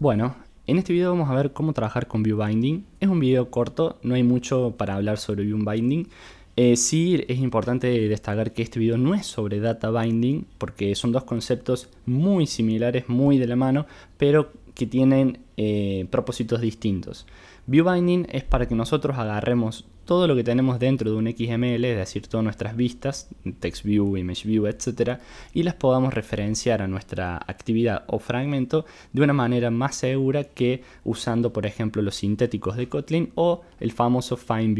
Bueno, en este video vamos a ver cómo trabajar con View Binding. Es un video corto, no hay mucho para hablar sobre View Binding. Eh, sí es importante destacar que este video no es sobre data binding, porque son dos conceptos muy similares, muy de la mano, pero que tienen eh, propósitos distintos. View Binding es para que nosotros agarremos todo lo que tenemos dentro de un XML, es decir, todas nuestras vistas, TextView, ImageView, etc., y las podamos referenciar a nuestra actividad o fragmento de una manera más segura que usando, por ejemplo, los sintéticos de Kotlin o el famoso Find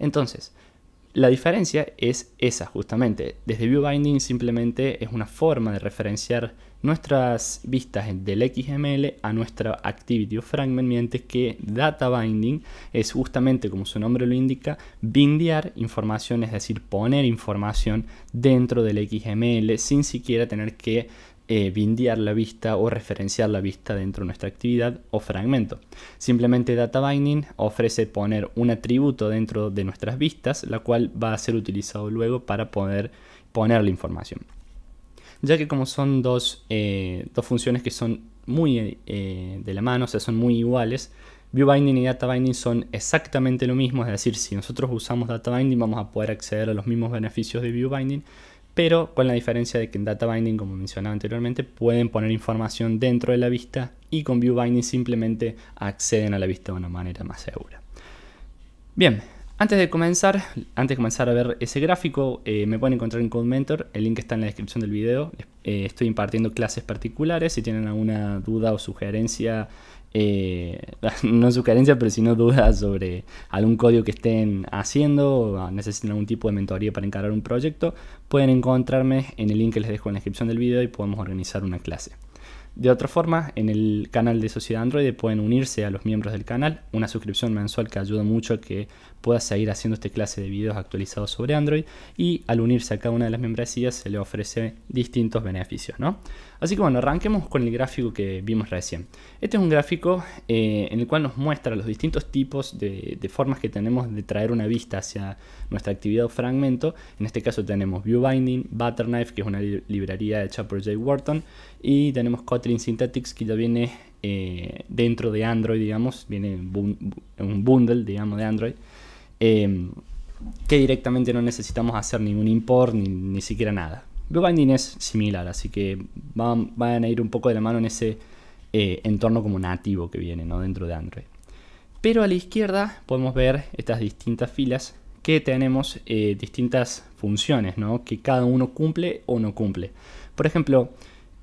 Entonces, la diferencia es esa justamente. Desde Viewbinding simplemente es una forma de referenciar nuestras vistas del XML a nuestra Activity o Fragment, mientras que Data Binding es justamente, como su nombre lo indica, bindear información, es decir, poner información dentro del XML sin siquiera tener que eh, bindear la vista o referenciar la vista dentro de nuestra actividad o fragmento. Simplemente Data Binding ofrece poner un atributo dentro de nuestras vistas, la cual va a ser utilizado luego para poder poner la información. Ya que como son dos, eh, funciones que son muy eh, de la mano, o sea, son muy iguales, view binding y data binding son exactamente lo mismo, es decir, si nosotros usamos data binding, vamos a poder acceder a los mismos beneficios de view binding pero con la diferencia de que en Data Binding, como mencionaba anteriormente, pueden poner información dentro de la vista y con View Binding simplemente acceden a la vista de una manera más segura. Bien, antes de comenzar, antes de comenzar a ver ese gráfico, eh, me pueden encontrar en Code Mentor, el link está en la descripción del video. Eh, estoy impartiendo clases particulares, si tienen alguna duda o sugerencia eh, no su carencia, pero si no dudas sobre algún código que estén haciendo o necesiten algún tipo de mentoría para encarar un proyecto, pueden encontrarme en el link que les dejo en la descripción del video y podemos organizar una clase. De otra forma, en el canal de Sociedad Android pueden unirse a los miembros del canal, una suscripción mensual que ayuda mucho a que pueda seguir haciendo este clase de videos actualizados sobre Android y al unirse a cada una de las membresías se le ofrece distintos beneficios, ¿no? Así que bueno, arranquemos con el gráfico que vimos recién. Este es un gráfico eh, en el cual nos muestra los distintos tipos de, formas que tenemos de traer una vista hacia nuestra actividad o fragmento. En este caso tenemos Viewbinding, Butterknife, que es una librería hecha por Jay Wharton, y tenemos Kotlin Synthetics, que ya viene eh, dentro de Android, digamos, viene en un bundle, digamos, de Android. Eh, que directamente no necesitamos hacer ningún import ni siquiera nada. Blue es similar, así que van, a ir un poco de la mano en ese eh, entorno como nativo que viene ¿no? dentro de Android. Pero a la izquierda podemos ver estas distintas filas que tenemos eh, distintas funciones ¿no? que cada uno cumple o no cumple. Por ejemplo,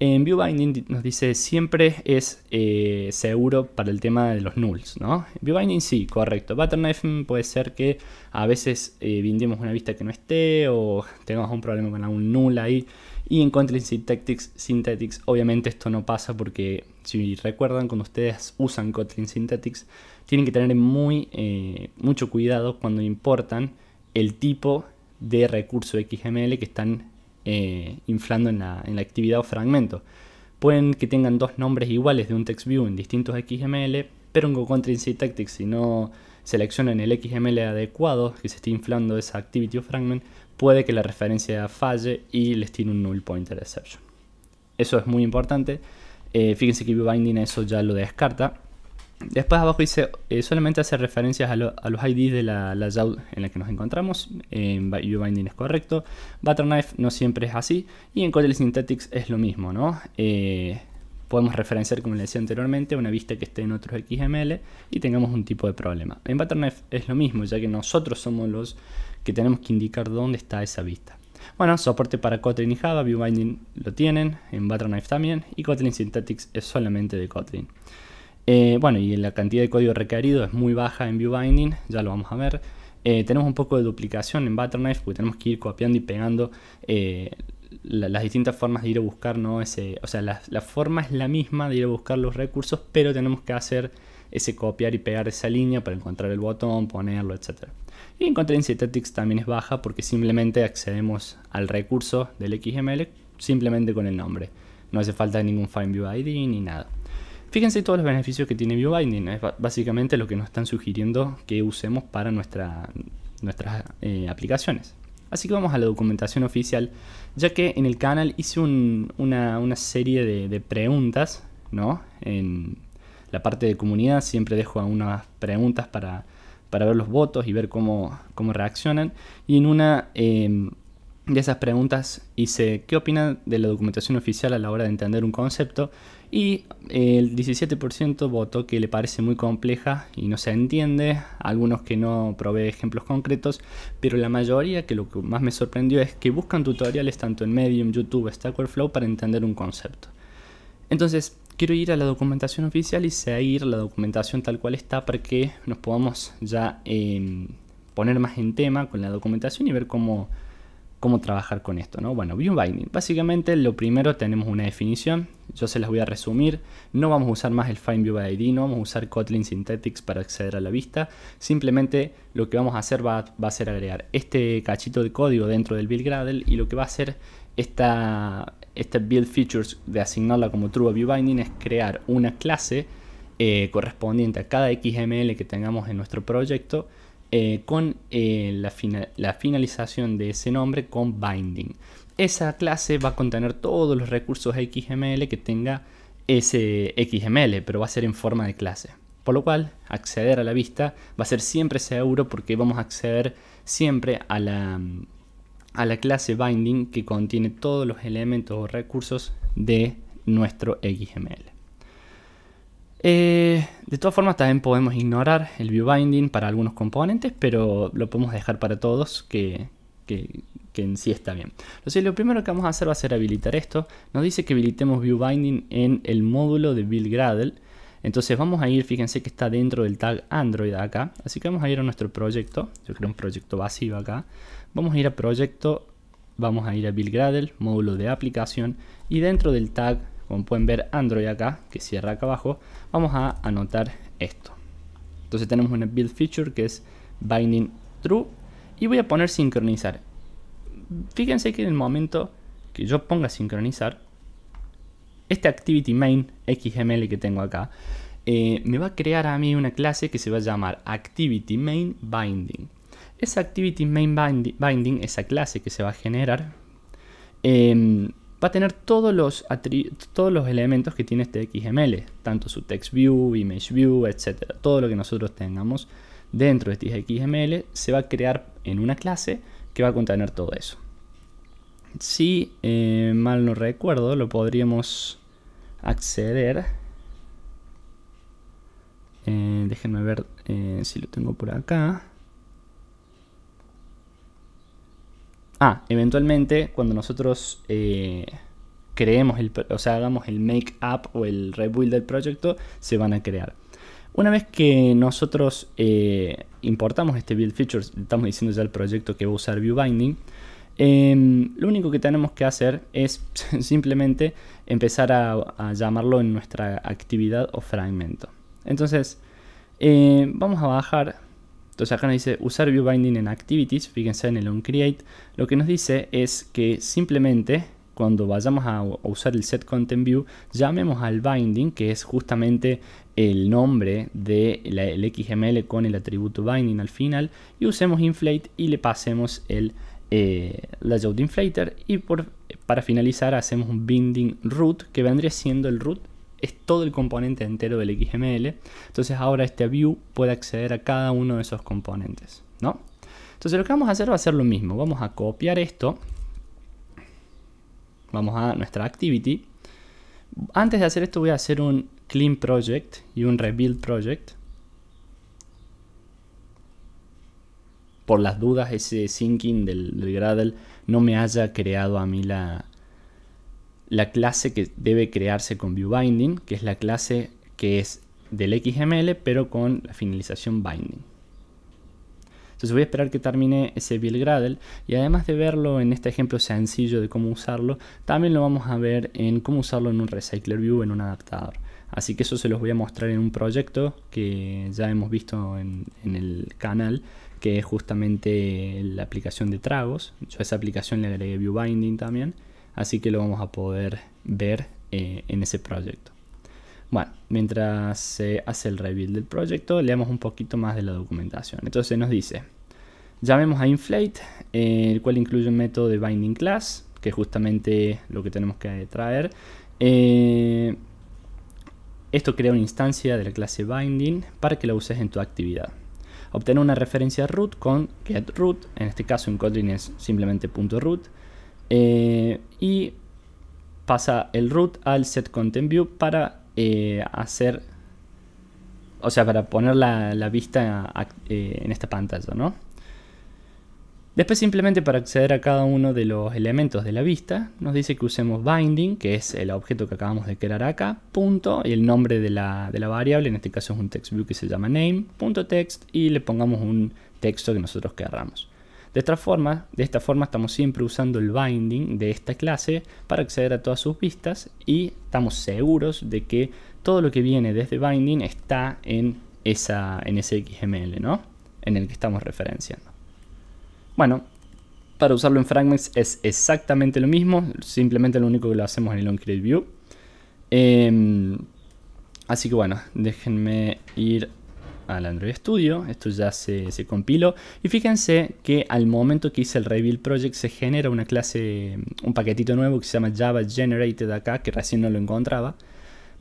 en viewbinding nos dice siempre es eh, seguro para el tema de los nulls, ¿no? Viewbinding sí, correcto. Butterknife mm, puede ser que a veces eh, una vista que no esté o tengamos un problema con algún null ahí. Y en Kotlin Synthetics, obviamente esto no pasa porque si recuerdan cuando ustedes usan Kotlin Synthetics tienen que tener muy, eh, mucho cuidado cuando importan el tipo de recurso XML que están eh, inflando en la, en la, actividad o fragmento. Pueden que tengan dos nombres iguales de un text view en distintos XML, pero en GoCountry Tactics si no seleccionan el XML adecuado que se esté inflando esa activity o fragment, puede que la referencia falle y les tiene un null pointer exception. Eso es muy importante. Eh, fíjense que binding eso ya lo descarta, Después abajo dice, eh, solamente hace referencias a, los IDs de la layout en la que nos encontramos, en eh, ViewBinding es correcto, Butterknife no siempre es así, y en Kotlin Synthetics es lo mismo, ¿no? Eh, podemos referenciar, como les decía anteriormente, una vista que esté en otros XML y tengamos un tipo de problema. En Butterknife es lo mismo, ya que nosotros somos los que tenemos que indicar dónde está esa vista. Bueno, soporte para Kotlin y Java, Viewbinding lo tienen, en Butterknife también, y Kotlin Synthetics es solamente de Kotlin. Eh, bueno, y la cantidad de código requerido es muy baja en viewbinding, ya lo vamos a ver. Eh, tenemos un poco de duplicación en Butterknife porque tenemos que ir copiando y pegando eh, las distintas formas de ir a buscar, ¿no? o sea, la, forma es la misma de ir a buscar los recursos, pero tenemos que hacer ese copiar y pegar esa línea para encontrar el botón, ponerlo, etc. Y encontrar en Syntactics también es baja porque simplemente accedemos al recurso del XML simplemente con el nombre. No hace falta ningún ID ni nada. Fíjense todos los beneficios que tiene ViewBinding, es básicamente lo que nos están sugiriendo que usemos para nuestra, nuestras eh, aplicaciones. Así que vamos a la documentación oficial, ya que en el canal hice una, serie de, preguntas, ¿no? En la parte de comunidad siempre dejo algunas preguntas para, ver los votos y ver cómo, cómo reaccionan. Y en una em, de esas preguntas hice, ¿qué opinan de la documentación oficial a la hora de entender un concepto? Y eh, el 17% votó que le parece muy compleja y no se entiende, algunos que no provee ejemplos concretos, pero la mayoría, que lo que más me sorprendió es que buscan tutoriales tanto en Medium, YouTube, Stack Overflow para entender un concepto. Entonces, quiero ir a la documentación oficial y seguir la documentación tal cual está para que nos podamos ya em, poner más en tema con la documentación y ver cómo cómo trabajar con esto, ¿no? Bueno, View Binding. Básicamente, lo primero tenemos una definición. Yo se las voy a resumir. No vamos a usar más el fine View no vamos a usar Kotlin Synthetics para acceder a la vista. Simplemente lo que vamos a hacer va, a ser agregar este cachito de código dentro del build.gradle y lo que va a hacer esta, esta build features de asignarla como true View Binding es crear una clase eh, correspondiente a cada XML que tengamos en nuestro proyecto eh, con eh, la, finalización de ese nombre con binding. Esa clase va a contener todos los recursos XML que tenga ese XML, pero va a ser en forma de clase. Por lo cual, acceder a la vista va a ser siempre seguro porque vamos a acceder siempre a la, a la clase binding que contiene todos los elementos o recursos de nuestro XML. Eh, de todas formas, también podemos ignorar el view binding para algunos componentes, pero lo podemos dejar para todos, que, que en sí está bien. Entonces, lo primero que vamos a hacer va a ser habilitar esto. Nos dice que habilitemos binding en el módulo de buildgradle. Entonces vamos a ir, fíjense que está dentro del tag Android acá. Así que vamos a ir a nuestro proyecto. Yo creo un proyecto vacío acá. Vamos a ir a proyecto, vamos a ir a buildgradle, módulo de aplicación. Y dentro del tag como pueden ver Android acá, que cierra acá abajo, vamos a anotar esto. Entonces tenemos una build feature que es binding true y voy a poner sincronizar. Fíjense que en el momento que yo ponga sincronizar, este activity main XML que tengo acá, eh, me va a crear a mí una clase que se va a llamar activity main binding. Esa activity main binding, esa clase que se va a generar, eh, va a tener todos los, todos los elementos que tiene este XML, tanto su text view, image view, etc. Todo lo que nosotros tengamos dentro de este XML se va a crear en una clase que va a contener todo eso. Si eh, mal no recuerdo, lo podríamos acceder. Eh, déjenme ver eh, si lo tengo por acá. Ah, eventualmente cuando nosotros eh, creemos, el, o sea, hagamos el make-up o el rebuild del proyecto, se van a crear. Una vez que nosotros eh, importamos este build features, estamos diciendo ya el proyecto que va a usar viewbinding, binding, em, lo único que tenemos que hacer es simplemente empezar a, llamarlo en nuestra actividad o fragmento. Entonces, eh, vamos a bajar entonces acá nos dice usar view binding en activities, fíjense en el onCreate, lo que nos dice es que simplemente cuando vayamos a, usar el setContentView llamemos al binding, que es justamente el nombre del XML con el atributo binding al final, y usemos inflate y le pasemos el eh, layout inflator. Y para finalizar, hacemos un binding root, que vendría siendo el root es todo el componente entero del XML. Entonces ahora este view puede acceder a cada uno de esos componentes, ¿no? Entonces lo que vamos a hacer va a ser lo mismo. Vamos a copiar esto. Vamos a nuestra activity. Antes de hacer esto voy a hacer un clean project y un rebuild project. Por las dudas ese syncing del Gradle no me haya creado a mí la, la clase que debe crearse con viewBinding, que es la clase que es del XML, pero con la finalización binding. Entonces voy a esperar que termine ese Bill Gradle y además de verlo en este ejemplo sencillo de cómo usarlo, también lo vamos a ver en cómo usarlo en un Recycler View, en un adaptador. Así que eso se los voy a mostrar en un proyecto que ya hemos visto en, en el canal, que es justamente la aplicación de tragos. Yo a esa aplicación le agregué ViewBinding también así que lo vamos a poder ver eh, en ese proyecto. Bueno, mientras se hace el rebuild del proyecto, leamos un poquito más de la documentación. Entonces nos dice, llamemos a inflate, eh, el cual incluye un método de binding class, que es justamente lo que tenemos que traer. Eh, esto crea una instancia de la clase binding para que la uses en tu actividad. Obtener una referencia root con getRoot, en este caso en Kotlin es simplemente .root, eh, y pasa el root al set para eh, hacer, o sea, para poner la, vista eh, en esta pantalla, ¿no? Después simplemente para acceder a cada uno de los elementos de la vista, nos dice que usemos binding, que es el objeto que acabamos de crear acá, punto, y el nombre de la, variable, en este caso es un TextView que se llama name, punto text, y le pongamos un texto que nosotros querramos. De esta forma, de esta forma estamos siempre usando el binding de esta clase para acceder a todas sus vistas y estamos seguros de que todo lo que viene desde binding está en, esa, en ese XML, ¿no? En el que estamos referenciando. Bueno, para usarlo en Fragments es exactamente lo mismo, simplemente lo único que lo hacemos en el OnCreateView. Em, así que bueno, déjenme ir al Android Studio, esto ya se, compiló y fíjense que al momento que hice el Rebuild Project se genera una clase, mm, un paquetito nuevo que se llama Java Generated acá, que recién no lo encontraba,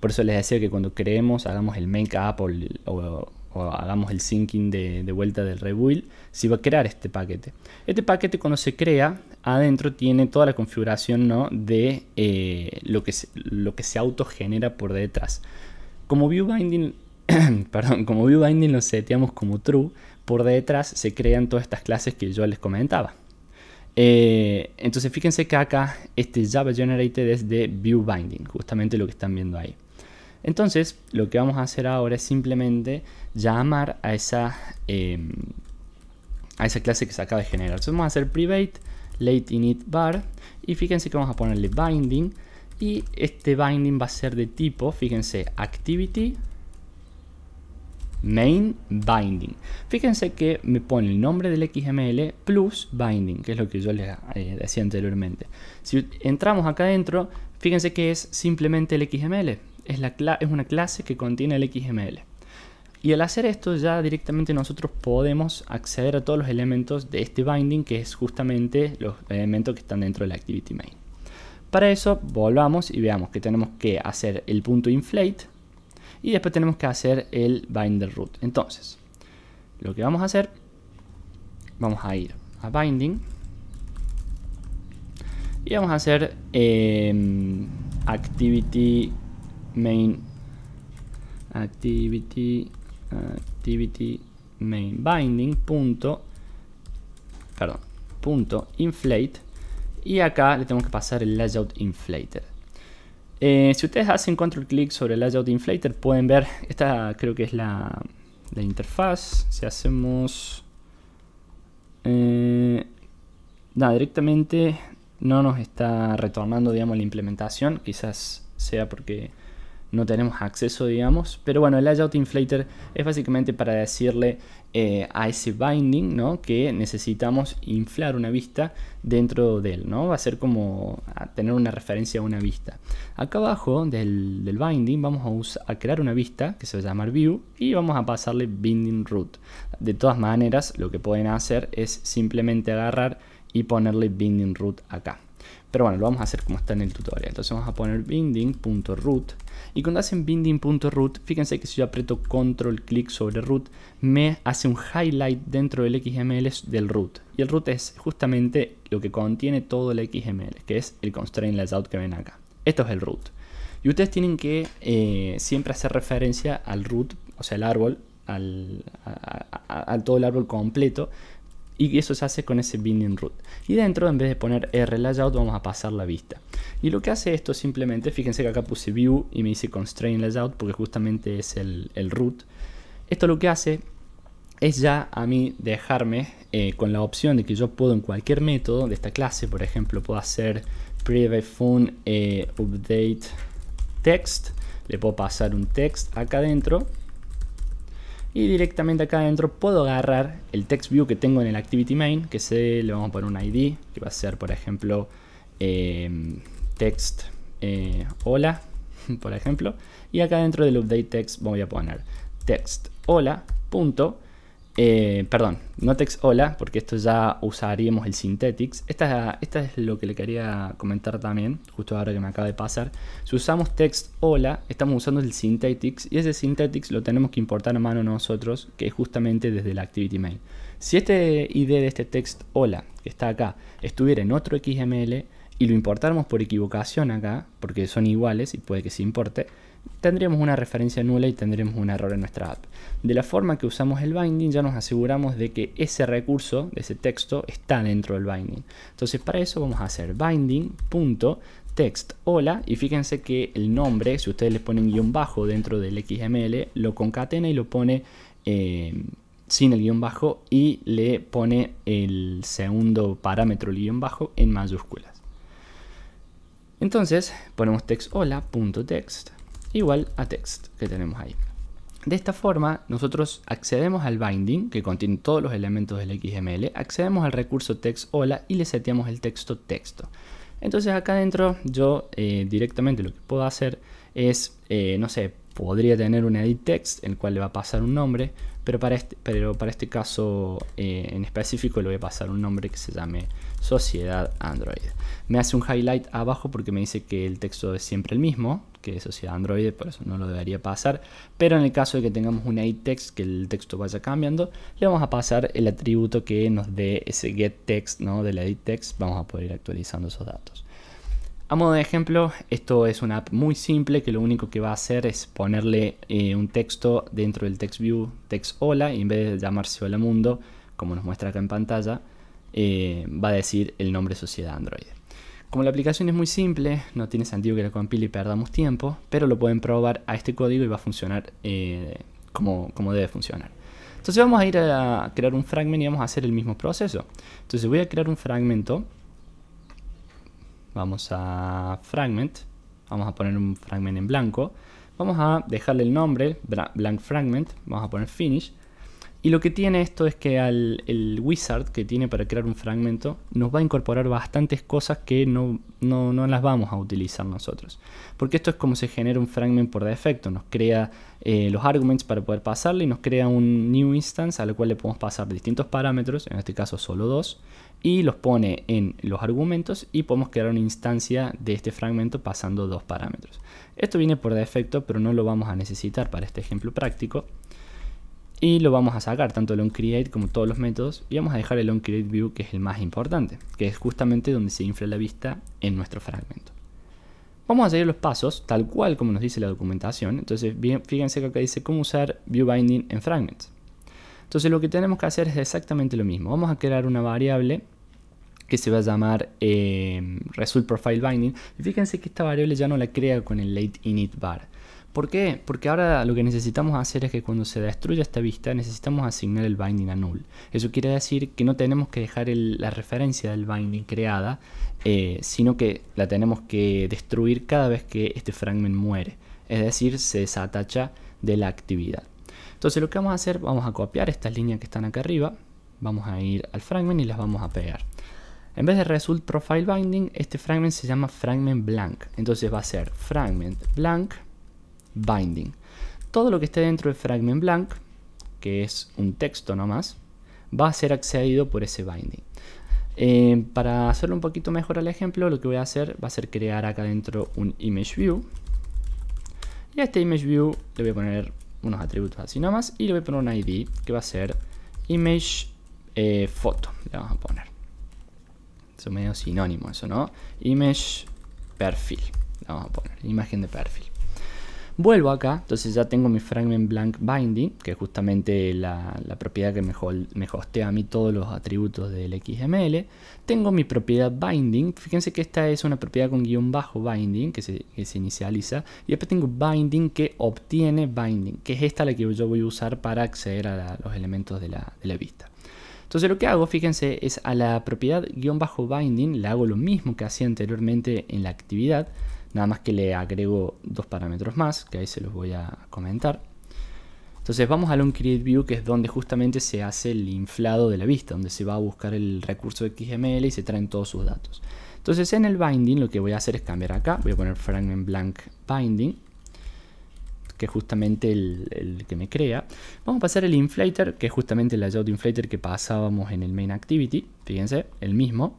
por eso les decía que cuando creemos hagamos el make up o, hagamos el syncing de, vuelta del rebuild, se va a crear este paquete. Este paquete cuando se crea, adentro tiene toda la configuración ¿no? de eh, lo, que se, lo que se autogenera por detrás. Como view perdón, como viewbinding lo seteamos como true, por detrás se crean todas estas clases que yo les comentaba. Eh, entonces fíjense que acá este Java Generated es de viewbinding, justamente lo que están viendo ahí. Entonces lo que vamos a hacer ahora es simplemente llamar a esa, em, a esa clase que se acaba de generar. Entonces vamos a hacer private late init bar y fíjense que vamos a ponerle binding y este binding va a ser de tipo, fíjense, activity main binding. Fíjense que me pone el nombre del XML plus binding, que es lo que yo les eh, decía anteriormente. Si entramos acá adentro, fíjense que es simplemente el XML. Es, la es una clase que contiene el XML. Y al hacer esto ya directamente nosotros podemos acceder a todos los elementos de este binding, que es justamente los elementos que están dentro de la activity main. Para eso volvamos y veamos que tenemos que hacer el punto inflate y después tenemos que hacer el binder root. Entonces, lo que vamos a hacer, vamos a ir a binding y vamos a hacer em, activity main activity activity main binding punto perdón punto inflate y acá le tenemos que pasar el layout inflated eh, si ustedes hacen control clic sobre el layout inflator pueden ver, esta creo que es la, la interfaz. Si hacemos... Eh, nada, directamente no nos está retornando digamos, la implementación. Quizás sea porque no tenemos acceso, digamos. Pero bueno, el layout inflator es básicamente para decirle eh, a ese binding, ¿no? Que necesitamos inflar una vista dentro de él, ¿no? Va a ser como tener una referencia a una vista. Acá abajo del, binding vamos a, a, crear una vista que se va a llamar view y vamos a pasarle binding root. De todas maneras, lo que pueden hacer es simplemente agarrar y ponerle binding root acá. Pero bueno, lo vamos a hacer como está en el tutorial. Entonces vamos a poner binding.root. Y cuando hacen binding.root, fíjense que si yo aprieto control clic sobre root, me hace un highlight dentro del XML del root. Y el root es justamente lo que contiene todo el XML, que es el constraint layout que ven acá. Esto es el root. Y ustedes tienen que eh, siempre hacer referencia al root, o sea, el árbol, al, todo el árbol completo, y eso se hace con ese binding root. Y dentro, en vez de poner R vamos a pasar la vista. Y lo que hace esto simplemente, fíjense que acá puse view y me dice constrain layout porque justamente es el, root. Esto lo que hace es ya a mí dejarme eh, con la opción de que yo puedo en cualquier método de esta clase, por ejemplo, puedo hacer private phone eh, update text, le puedo pasar un text acá adentro y directamente acá adentro puedo agarrar el text view que tengo en el activity main, que se le vamos a poner un ID, que va a ser por ejemplo em, text eh, hola, por ejemplo. Y acá dentro del update text voy a poner text hola eh, perdón, no text Hola, porque esto ya usaríamos el Synthetics. Esta, es lo que le quería comentar también, justo ahora que me acaba de pasar. Si usamos Text Hola, estamos usando el Synthetics y ese Synthetics lo tenemos que importar a mano nosotros, que es justamente desde la Activity Mail. Si este ID de este Text Hola, que está acá, estuviera en otro XML y lo importáramos por equivocación acá, porque son iguales y puede que se importe, tendríamos una referencia nula y tendremos un error en nuestra app. De la forma que usamos el binding ya nos aseguramos de que ese recurso, ese texto, está dentro del binding. Entonces para eso vamos a hacer binding.text hola y fíjense que el nombre, si ustedes le ponen guión bajo dentro del XML, lo concatena y lo pone eh, sin el guión bajo y le pone el segundo parámetro, el guión bajo, en mayúsculas. Entonces ponemos text igual a text que tenemos ahí. De esta forma, nosotros accedemos al binding, que contiene todos los elementos del XML, accedemos al recurso text hola y le seteamos el texto texto. Entonces acá adentro yo eh, directamente lo que puedo hacer es, eh, no sé, podría tener un edit text, el cual le va a pasar un nombre, pero para este, pero para este caso eh, en específico le voy a pasar un nombre que se llame Sociedad Android. Me hace un highlight abajo porque me dice que el texto es siempre el mismo, que es Sociedad Android, por eso no lo debería pasar. Pero en el caso de que tengamos un text que el texto vaya cambiando, le vamos a pasar el atributo que nos dé ese getText ¿no? del editText. Vamos a poder ir actualizando esos datos. A modo de ejemplo, esto es una app muy simple que lo único que va a hacer es ponerle eh, un texto dentro del text text hola y en vez de llamarse hola mundo, como nos muestra acá en pantalla, eh, va a decir el nombre Sociedad Android. Como la aplicación es muy simple, no tiene sentido que la compile y perdamos tiempo, pero lo pueden probar a este código y va a funcionar eh, como, como debe funcionar. Entonces vamos a ir a crear un fragment y vamos a hacer el mismo proceso. Entonces voy a crear un fragmento. Vamos a fragment. Vamos a poner un fragment en blanco. Vamos a dejarle el nombre, blank fragment. Vamos a poner finish. Y lo que tiene esto es que al, el wizard que tiene para crear un fragmento nos va a incorporar bastantes cosas que no, no, las vamos a utilizar nosotros. Porque esto es como se genera un fragmento por defecto. Nos crea eh, los arguments para poder pasarle y nos crea un new instance al cual le podemos pasar distintos parámetros, en este caso solo dos, y los pone en los argumentos y podemos crear una instancia de este fragmento pasando dos parámetros. Esto viene por defecto, pero no lo vamos a necesitar para este ejemplo práctico y lo vamos a sacar, tanto el onCreate como todos los métodos, y vamos a dejar el onCreateView que es el más importante, que es justamente donde se infla la vista en nuestro fragmento. Vamos a seguir los pasos, tal cual como nos dice la documentación, entonces fíjense que acá dice cómo usar ViewBinding en Fragments. Entonces lo que tenemos que hacer es exactamente lo mismo, vamos a crear una variable que se va a llamar eh, resultProfileBinding, y fíjense que esta variable ya no la crea con el late init bar, ¿Por qué? Porque ahora lo que necesitamos hacer es que cuando se destruya esta vista necesitamos asignar el binding a null. Eso quiere decir que no tenemos que dejar la referencia del binding creada, eh, sino que la tenemos que destruir cada vez que este fragment muere. Es decir, se desatacha de la actividad. Entonces lo que vamos a hacer, vamos a copiar estas líneas que están acá arriba, vamos a ir al fragment y las vamos a pegar. En vez de result profile binding, este fragment se llama fragment blank. Entonces va a ser fragment blank binding. Todo lo que esté dentro del fragment blank, que es un texto nomás, va a ser accedido por ese binding. Eh, para hacerlo un poquito mejor al ejemplo, lo que voy a hacer va a ser crear acá dentro un image view. Y a este image view le voy a poner unos atributos así nomás y le voy a poner un ID que va a ser image eh, photo. Le vamos a poner. Eso medio sinónimo eso, ¿no? Image perfil. Le vamos a poner imagen de perfil. Vuelvo acá, entonces ya tengo mi fragment blank binding, que es justamente la, propiedad que me, me, hostea a mí todos los atributos del XML. Tengo mi propiedad binding, fíjense que esta es una propiedad con guión bajo binding, que se, inicializa. Y después tengo binding que obtiene binding, que es esta la que yo voy a usar para acceder a los elementos de la, de la vista. Entonces lo que hago, fíjense, es a la propiedad guión bajo binding, le hago lo mismo que hacía anteriormente en la actividad, Nada más que le agrego dos parámetros más, que ahí se los voy a comentar. Entonces vamos al OnCreateView, que es donde justamente se hace el inflado de la vista, donde se va a buscar el recurso XML y se traen todos sus datos. Entonces en el binding lo que voy a hacer es cambiar acá, voy a poner fragment blank binding, que es justamente el, que me crea. Vamos a pasar el inflator, que es justamente el layout inflator que pasábamos en el main activity, fíjense, el mismo.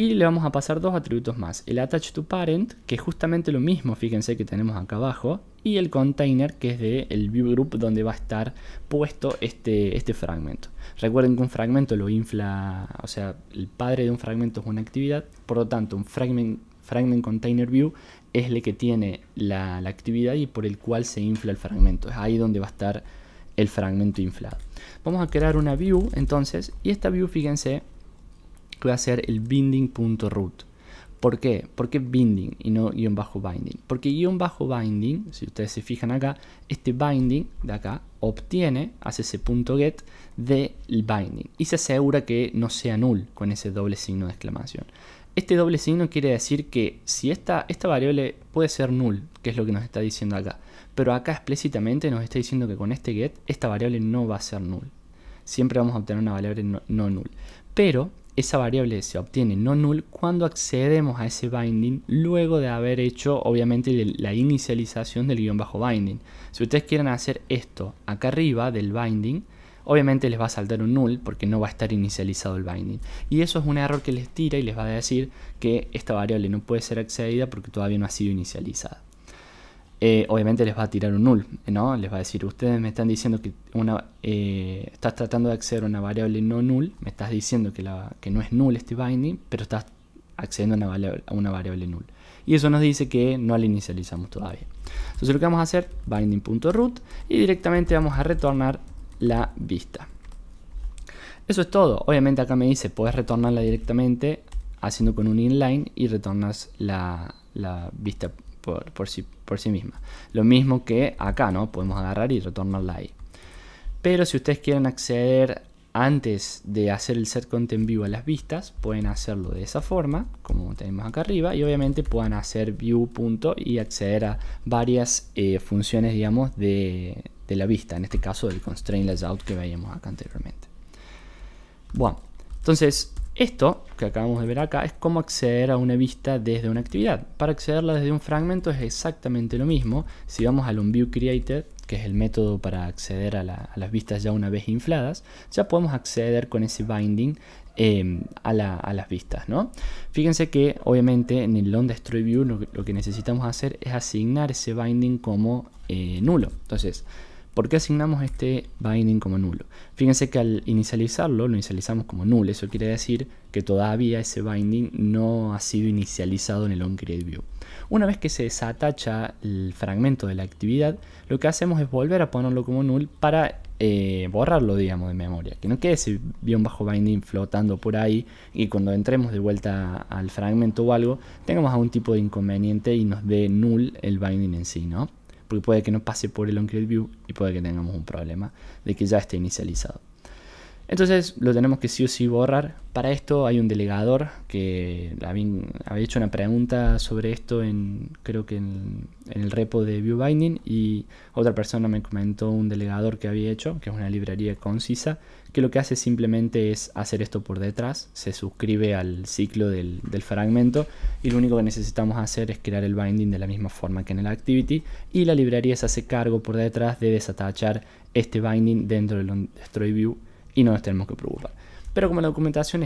Y le vamos a pasar dos atributos más, el attach to parent, que es justamente lo mismo, fíjense que tenemos acá abajo, y el container, que es del el view group donde va a estar puesto este, este fragmento. Recuerden que un fragmento lo infla, o sea, el padre de un fragmento es una actividad, por lo tanto, un fragment, fragment container view es el que tiene la, la actividad y por el cual se infla el fragmento. Es ahí donde va a estar el fragmento inflado. Vamos a crear una view entonces y esta view fíjense que voy a hacer el binding.root. ¿Por qué? ¿Por qué binding y no guión bajo binding? Porque guión bajo binding, si ustedes se fijan acá, este binding de acá obtiene, hace ese punto get del binding y se asegura que no sea null con ese doble signo de exclamación. Este doble signo quiere decir que si esta, esta variable puede ser null, que es lo que nos está diciendo acá, pero acá explícitamente nos está diciendo que con este get esta variable no va a ser null. Siempre vamos a obtener una variable no null. Pero esa variable se obtiene no null cuando accedemos a ese binding luego de haber hecho obviamente la inicialización del guión bajo binding. Si ustedes quieren hacer esto acá arriba del binding, obviamente les va a saltar un null porque no va a estar inicializado el binding. Y eso es un error que les tira y les va a decir que esta variable no puede ser accedida porque todavía no ha sido inicializada. Eh, obviamente les va a tirar un null, ¿no? Les va a decir, ustedes me están diciendo que una, eh, estás tratando de acceder a una variable no null, me estás diciendo que, la, que no es null este binding, pero estás accediendo a una, variable, null. Y eso nos dice que no la inicializamos todavía. Entonces lo que vamos a hacer, binding.root, y directamente vamos a retornar la vista. Eso es todo. Obviamente acá me dice, puedes retornarla directamente haciendo con un inline y retornas la, la vista por, sí, por sí misma. Lo mismo que acá, ¿no? Podemos agarrar y retornarla ahí. Pero si ustedes quieren acceder antes de hacer el set content vivo a las vistas, pueden hacerlo de esa forma, como tenemos acá arriba, y obviamente puedan hacer view punto y acceder a varias eh, funciones, digamos, de, la vista, en este caso del constraint layout que veíamos acá anteriormente. Bueno, entonces esto que acabamos de ver acá es cómo acceder a una vista desde una actividad. Para accederla desde un fragmento es exactamente lo mismo. Si vamos al onViewCreated, que es el método para acceder a, las vistas ya una vez infladas, ya podemos acceder con ese binding em, a, las vistas. ¿no? Fíjense que obviamente en el OnDestroyView lo, lo que necesitamos hacer es asignar ese binding como eh, nulo. Entonces, ¿Por qué asignamos este binding como nulo? Fíjense que al inicializarlo, lo inicializamos como nulo Eso quiere decir que todavía ese binding no ha sido inicializado en el OnCreateView. Una vez que se desatacha el fragmento de la actividad, lo que hacemos es volver a ponerlo como null para eh, borrarlo, digamos, de memoria. Que no quede ese guión bajo binding flotando por ahí y cuando entremos de vuelta al fragmento o algo, tengamos algún tipo de inconveniente y nos dé null el binding en sí, ¿no? porque puede que no pase por el onCreateView view y puede que tengamos un problema de que ya esté inicializado. Entonces lo tenemos que sí o sí borrar. Para esto hay un delegador que había hecho una pregunta sobre esto en creo que en, el repo de Viewbinding y otra persona me comentó un delegador que había hecho, que es una librería concisa, que lo que hace simplemente es hacer esto por detrás, se suscribe al ciclo del, fragmento y lo único que necesitamos hacer es crear el binding de la misma forma que en el activity y la librería se hace cargo por detrás de desatachar este binding dentro del destroy view y no nos tenemos que preocupar. Pero como la documentación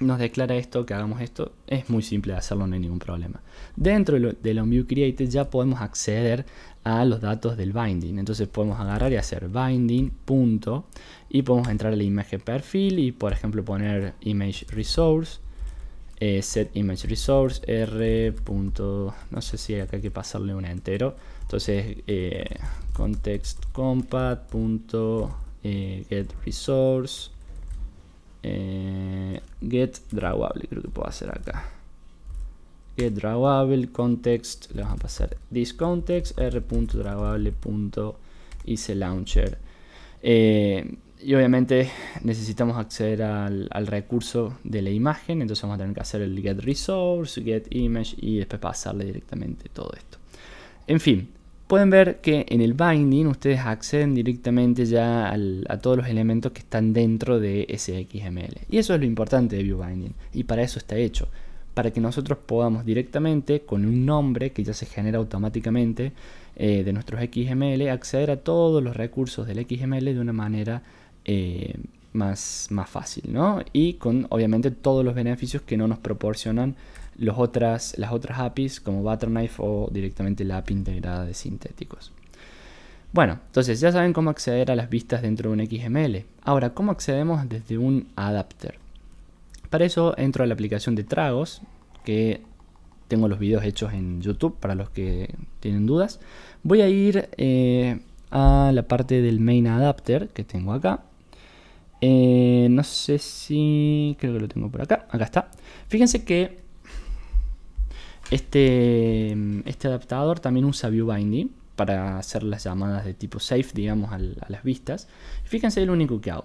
nos declara esto, que hagamos esto, es muy simple de hacerlo, no hay ningún problema. Dentro de, la view Created ya podemos acceder a los datos del binding. Entonces podemos agarrar y hacer binding, punto, y podemos entrar a la imagen perfil y por ejemplo poner image resource, eh, set image resource, r. Punto, no sé si acá hay que pasarle un entero. Entonces eh, context compat, punto, eh, get resource, eh, get drawable, creo que puedo hacer acá. Get drawable, context, le vamos a pasar this context, eh, y obviamente necesitamos acceder al, al, recurso de la imagen, entonces vamos a tener que hacer el get resource, get image y después pasarle directamente todo esto. En fin, Pueden ver que en el binding ustedes acceden directamente ya a todos los elementos que están dentro de ese XML. Y eso es lo importante de ViewBinding Binding. Y para eso está hecho. Para que nosotros podamos directamente, con un nombre que ya se genera automáticamente eh, de nuestros XML, acceder a todos los recursos del XML de una manera eh, más, más fácil, Y con obviamente todos los beneficios que no nos proporcionan otras, las otras APIs como Butterknife o directamente la API integrada de sintéticos. Bueno, entonces ya saben cómo acceder a las vistas dentro de un XML. Ahora, ¿cómo accedemos desde un adapter? Para eso entro a la aplicación de tragos, que tengo los videos hechos en YouTube para los que tienen dudas. Voy a ir eh, a la parte del main adapter que tengo acá. Eh, no sé si... creo que lo tengo por acá. Acá está. Fíjense que este, mm, este, adaptador también usa binding para hacer las llamadas de tipo safe, digamos, a, las vistas. Fíjense el único que hago.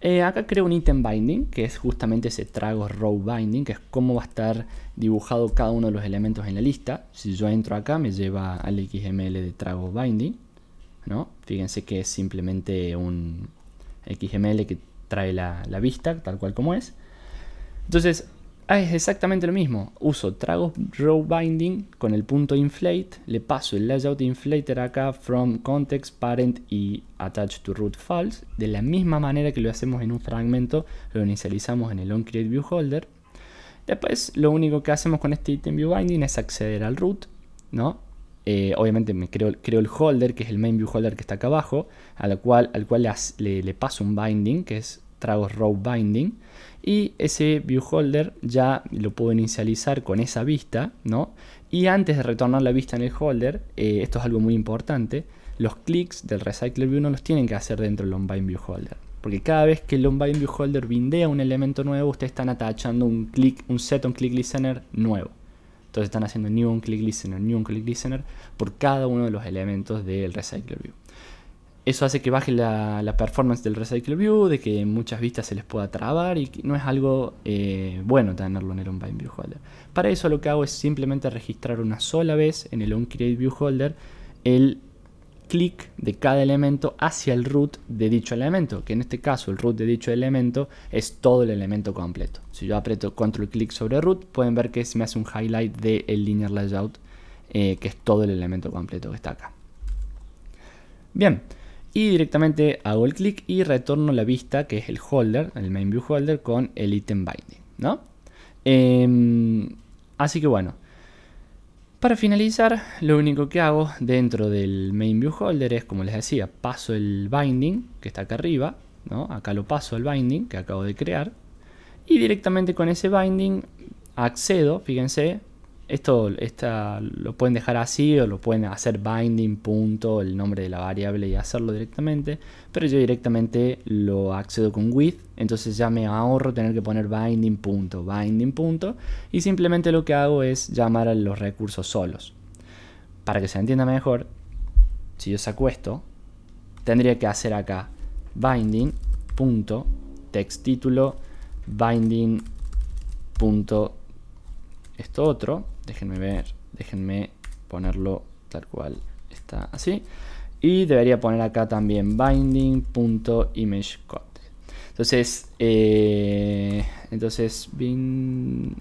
Eh, acá creo un item binding, que es justamente ese trago row binding, que es cómo va a estar dibujado cada uno de los elementos en la lista. Si yo entro acá, me lleva al XML de trago binding. ¿no? Fíjense que es simplemente un XML que trae la, la vista, tal cual como es. Entonces, Ah, es exactamente lo mismo. Uso tragos row binding con el punto inflate, le paso el layout inflator acá from context parent y attach to root false. De la misma manera que lo hacemos en un fragmento, lo inicializamos en el onCreateViewHolder. Después, lo único que hacemos con este item view binding es acceder al root, ¿no? Eh, obviamente me creo, creo, el holder, que es el main view holder que está acá abajo, cual, al cual le, le paso un binding, que es tragos row binding y ese viewholder ya lo puedo inicializar con esa vista, ¿no? Y antes de retornar la vista en el holder, eh, esto es algo muy importante, los clics del Recycler View no los tienen que hacer dentro del OnBindViewHolder. Porque cada vez que el OnBindViewHolder bindea un elemento nuevo, ustedes están atachando un click, un set click nuevo. Entonces están haciendo new on click listener, new click listener por cada uno de los elementos del Recycler View eso hace que baje la, performance del Recycle View, de que muchas vistas se les pueda trabar y no es algo eh, bueno tenerlo en el OnBind Para eso lo que hago es simplemente registrar una sola vez en el OnCreateViewHolder Viewholder el clic de cada elemento hacia el root de dicho elemento, que en este caso el root de dicho elemento es todo el elemento completo. Si yo aprieto control clic sobre root, pueden ver que se me hace un highlight del de linear layout, eh, que es todo el elemento completo que está acá. Bien, y directamente hago el clic y retorno la vista que es el holder, el main view holder con el item binding, ¿no? Em, así que bueno, para finalizar lo único que hago dentro del main view holder es como les decía, paso el binding que está acá arriba, ¿no? Acá lo paso al binding que acabo de crear y directamente con ese binding accedo, fíjense, esto lo pueden dejar así o lo pueden hacer binding punto el nombre de la variable y hacerlo directamente. Pero yo directamente lo accedo con with, entonces ya me ahorro tener que poner binding punto, binding punto. Y simplemente lo que hago es llamar a los recursos solos. Para que se entienda mejor, si yo saco esto, tendría que hacer acá binding punto text título binding punto esto otro Déjenme ver, déjenme ponerlo tal cual está así. Y debería poner acá también binding.imagecode. Entonces, eh, entonces, binding.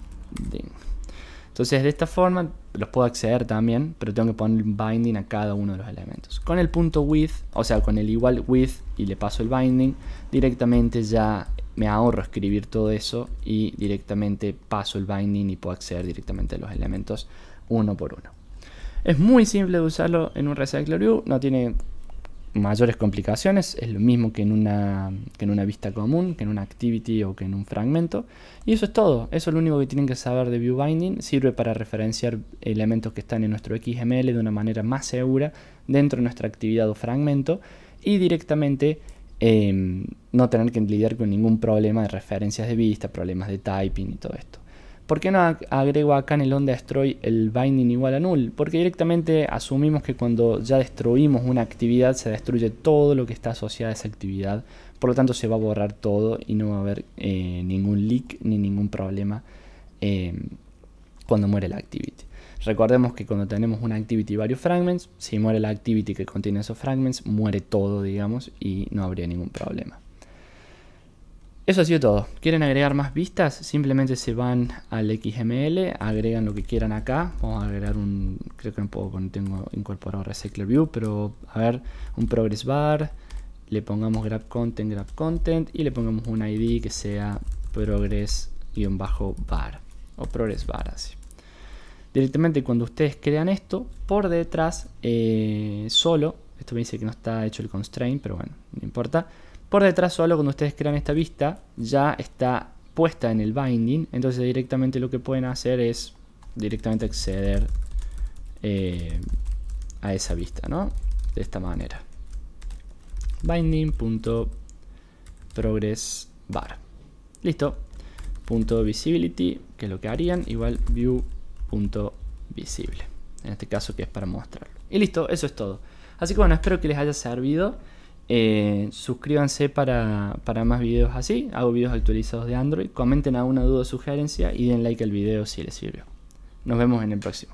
Entonces, de esta forma los puedo acceder también, pero tengo que poner binding a cada uno de los elementos. Con el punto with, o sea, con el igual with y le paso el binding, directamente ya me ahorro escribir todo eso y directamente paso el binding y puedo acceder directamente a los elementos uno por uno. Es muy simple de usarlo en un Recycler View, no tiene mayores complicaciones, es lo mismo que en, una, en una vista común, que en una activity o que en un fragmento. Y eso es todo, eso es lo único que tienen que saber de View Binding, sirve para referenciar elementos que están en nuestro XML de una manera más segura dentro de nuestra actividad o fragmento y directamente Em, no tener que lidiar con ningún problema de referencias de vista, problemas de typing y todo esto. ¿Por qué no agrego acá en el on destroy el binding igual a null? Porque directamente asumimos que cuando ya destruimos una actividad se destruye todo lo que está asociado a esa actividad. Por lo tanto se va a borrar todo y no va a haber eh, ningún leak ni ningún problema em, cuando muere la activity. Recordemos que cuando tenemos una activity y varios fragments, si muere la activity que contiene esos fragments, muere todo, digamos, y no habría ningún problema. Eso ha sido todo. ¿Quieren agregar más vistas? Simplemente se van al XML, agregan lo que quieran acá. Vamos a agregar un, creo que no puedo, no tengo incorporado RecyclerView, View, pero a ver, un progress bar, le pongamos grab content, grab content y le pongamos un ID que sea progress-bar o progress bar así. Directamente cuando ustedes crean esto, por detrás, eh, solo, esto me dice que no está hecho el constraint, pero bueno, no importa. Por detrás solo cuando ustedes crean esta vista, ya está puesta en el binding, entonces directamente lo que pueden hacer es directamente acceder eh, a esa vista, ¿no? De esta manera. progress bar. Listo. Punto visibility, que es lo que harían, igual view punto visible. En este caso que es para mostrarlo. Y listo, eso es todo. Así que bueno, espero que les haya servido. Eh, suscríbanse para, para, más vídeos así. Hago videos actualizados de Android. Comenten alguna duda o sugerencia y den like al vídeo si les sirvió. Nos vemos en el próximo.